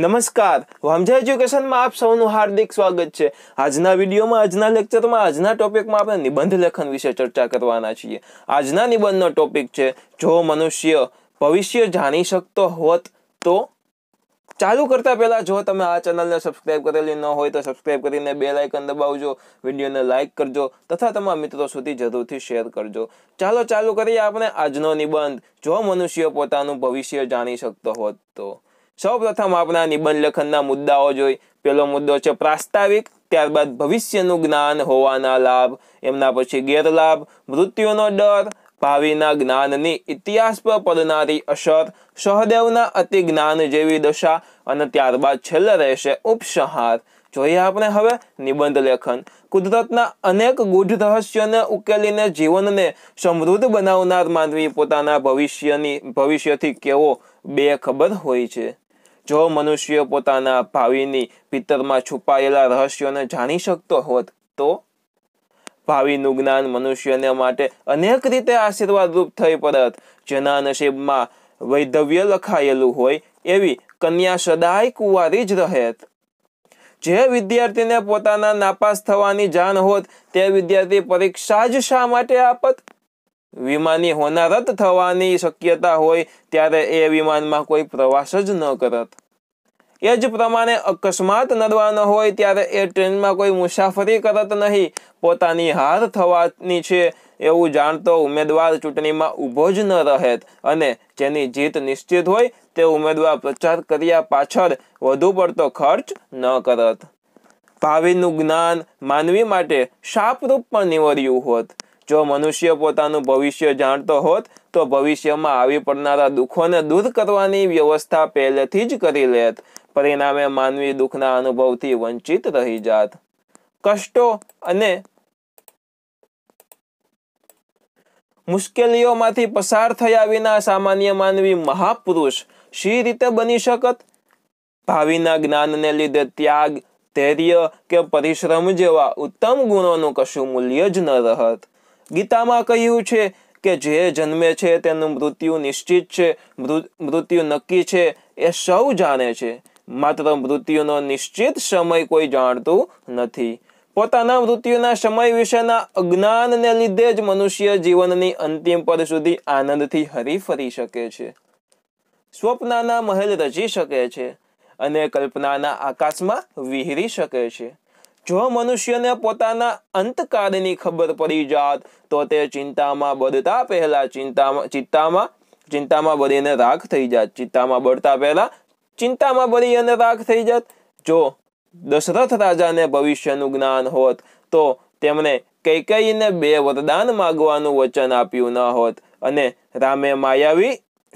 નમસ્કાર વામજા એજ્યુકેશનમાં આપ સૌનું હાર્દિક સ્વાગત છે આજના વિડીયોમાં આજના લેક્ચરમાં આજના ટોપિકમાં આપણે નિબંધ લેખન વિશે ચર્ચા કરવાના છીએ આજના નિબંધનો ટોપિક છે જો મનુષ્ય ભવિષ્ય જાણી શકતો હોત તો ચાલુ કરતા પહેલા જો તમે આ ચેનલને સબસ્ક્રાઇબ કરેલી ન હોય તો સબસ્ક્રાઇબ કરીને બે લાઇકન દબાવજો વિડીયોને લાઇક કરજો તથા તમારા મિત્રો સુધી જરૂરથી શેર કરજો ચાલો ચાલુ કરીએ આપણે આજનો નિબંધ જો મનુષ્ય પોતાનું ભવિષ્ય જાણી શકતો હોત તો સૌપ્રથમ આપણા નિબંધ લેખનના મુદ્દાઓ જોઈ પેલો મુદ્દો છે પ્રાસ્તાવિક ત્યારબાદ ભવિષ્યનું જ્ઞાન હોવાના લાભ એમના પછી ગેરલાભ મૃત્યુનો ડર ભાવિના જ્ઞાનની ઇતિહાસ પર પડનારી અસર સહદેવના અતિ જ્ઞાન જેવી દશા અને ત્યારબાદ છેલ્લે રહેશે ઉપસંહાર જોઈએ આપણે હવે નિબંધ લેખન કુદરતના અનેક ગૂઢ રહસ્યને ઉકેલીને જીવનને સમૃદ્ધ બનાવનાર માનવી પોતાના ભવિષ્યની ભવિષ્યથી કેવો બેખબર હોય છે જો મનુષ્ય પોતાના ભાવિની પિત્તરમાં છુપાયેલા રહસ્યોને જાણી શકતો હોત તો ભાવિનું જ્ઞાન મનુષ્યને માટે અનેક રીતે આશીર્વાદરૂપ થઈ પડત જેના નસીબમાં વૈધવ્ય લખાયેલું હોય એવી કન્યા સદાય કુંવારી જ રહેત જે વિદ્યાર્થીને પોતાના નાપાસ થવાની જાણ હોત તે વિદ્યાર્થી પરીક્ષા જ શા માટે આપત વિમાની હોના રદ થવાની શક્યતા હોય ત્યારે એ વિમાનમાં કોઈ પ્રવાસ જ ન કરત એ જ પ્રમાણે અકસ્માત નડવાનો હોય ત્યારે એ ટ્રેનમાં કોઈ મુસાફરી કરત નહીં પોતાની હાર થવાની છે એવું જાણતો ઉમેદવાર ચૂંટણીમાં ઊભો જ ન રહેત અને જેની જીત નિશ્ચિત હોય તે ઉમેદવાર પ્રચાર કર્યા પાછળ વધુ પડતો ખર્ચ ન કરત ભાવિનું જ્ઞાન માનવી માટે શાપરૂપ પણ નિવડ્યું હોત જો મનુષ્ય પોતાનું ભવિષ્ય જાણતો હોત તો ભવિષ્યમાં આવી પડનારા દુઃખોને દૂર કરવાની વ્યવસ્થા પહેલેથી જ કરી લેત પરિણામે માનવી દુઃખના અનુભવથી વંચિત રહી જાત કષ્ટો અને મુશ્કેલીઓમાંથી પસાર થયા વિના સામાન્ય માનવી મહાપુરુષ શી રીતે બની શકત ભાવિના જ્ઞાનને લીધે ત્યાગ ધૈર્ય કે પરિશ્રમ જેવા ઉત્તમ ગુણોનું કશું મૂલ્ય જ ન રહત ગીતામાં કહ્યું છે કે જે જન્મે છે તેનું મૃત્યુ નિશ્ચિત છે મૃત્યુ નક્કી છે એ સૌ જાણે છે માત્ર મૃત્યુનો નિશ્ચિત સમય કોઈ જાણતું નથી પોતાના મૃત્યુના સમય વિશેના અજ્ઞાનને લીધે જ મનુષ્ય જીવનની અંતિમ પદ સુધી આનંદથી હરીફરી શકે છે સ્વપ્નના મહેલ રચી શકે છે અને કલ્પનાના આકાશમાં વિહરી શકે છે જો મનુષ્યને પોતાના અંતકાળની ખબર પડી જાત તો તે ચિંતામાં બળતા પહેલા ચિંતામાં ચિત્તામાં ચિંતામાં બળીને રાખ થઈ જાત ચિંતામાં બળતા પહેલા ચિંતામાં બળી અને રાખ થઈ જાત જો દશરથ રાજાને ભવિષ્યનું જ્ઞાન હોત તો તેમણે કૈકેયીને બે વરદાન માગવાનું વચન આપ્યું ન હોત અને રામે માયાવી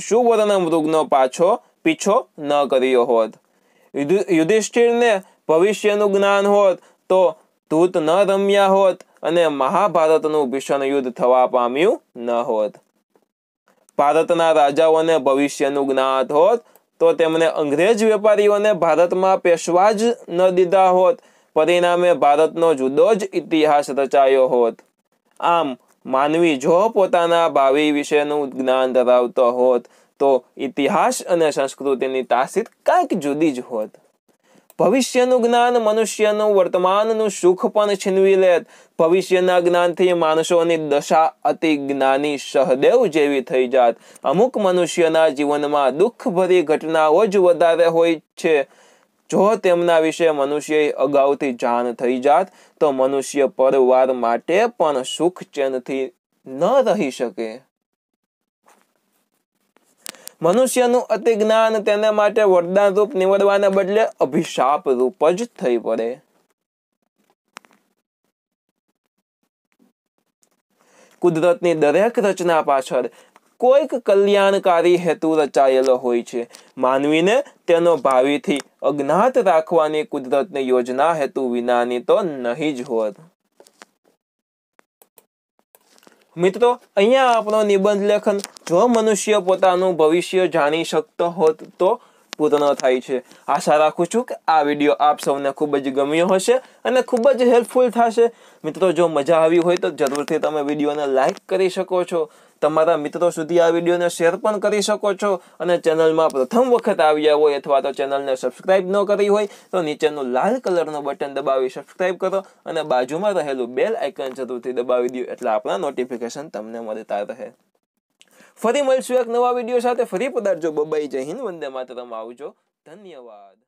સુવર્ણ મૃગનો પાછો પીછો ન કર્યો હોત યુધિષ્ઠિરને ભવિષ્યનું જ્ઞાન હોત તો ધૂત ન રમ્યા હોત અને મહાભારતનું ભીષણ યુદ્ધ થવા પામ્યું ન હોત ભારતના રાજાઓને ભવિષ્યનું જ્ઞાત હોત તો તેમણે અંગ્રેજ વેપારીઓને ભારતમાં પેશવા જ ન દીધા હોત પરિણામે ભારતનો જુદો જ ઇતિહાસ રચાયો હોત આમ માનવી જો પોતાના ભાવિ વિશેનું જ્ઞાન ધરાવતો હોત તો ઇતિહાસ અને સંસ્કૃતિની તાસીર કાંઈક જુદી જ હોત ભવિષ્યનું જ્ઞાન મનુષ્યનું વર્તમાનનું સુખ પણ છીનવી લે ભવિષ્યના જ્ઞાનથી માણસોની દશા અતિ જ્ઞાની સહદેવ જેવી થઈ જાત અમુક મનુષ્યના જીવનમાં દુઃખભરી ઘટનાઓ જ વધારે હોય છે જો તેમના વિશે મનુષ્ય અગાઉથી જાણ થઈ જાત તો મનુષ્ય પરવાર માટે પણ સુખ ચેનથી ન રહી શકે મનુષ્યનું અતિ જ્ઞાન તેના માટે વરદાન રૂપ નીવડવાના બદલે અભિશાપ રૂપ જ થઈ પડે કુદરતની દરેક રચના પાછળ કોઈક કલ્યાણકારી હેતુ રચાયેલો હોય છે માનવીને તેનો ભાવિથી અજ્ઞાત રાખવાની કુદરતની યોજના હેતુ વિનાની તો નહીં જ હોત મિત્રો અહીંયા આપણો નિબંધ લેખન જો મનુષ્ય પોતાનું ભવિષ્ય જાણી શકતો હોત તો પૂર્ણ થાય છે આશા રાખું છું કે આ વિડીયો આપ સૌને ખૂબ જ ગમ્યો હશે અને ખૂબ જ હેલ્પફુલ થશે મિત્રો જો મજા આવી હોય તો જરૂરથી તમે વિડીયોને લાઇક કરી શકો છો તમારા મિત્રો સુધી આ વિડીયોને શેર પણ કરી શકો છો અને ચેનલમાં પ્રથમ વખત આવ્યા હોય અથવા તો ચેનલને સબસ્ક્રાઇબ ન કરી હોય તો નીચેનું લાલ કલરનું બટન દબાવી સબસ્ક્રાઇબ કરો અને બાજુમાં રહેલું બેલ આઇકન જરૂરથી દબાવી દો એટલે આપણા નોટિફિકેશન તમને મળતા રહે ફરી મળશું એક નવા વિડીયો સાથે ફરી પધારજો બબાઈ જય હિન્દ વંદે માતરમ આવજો ધન્યવાદ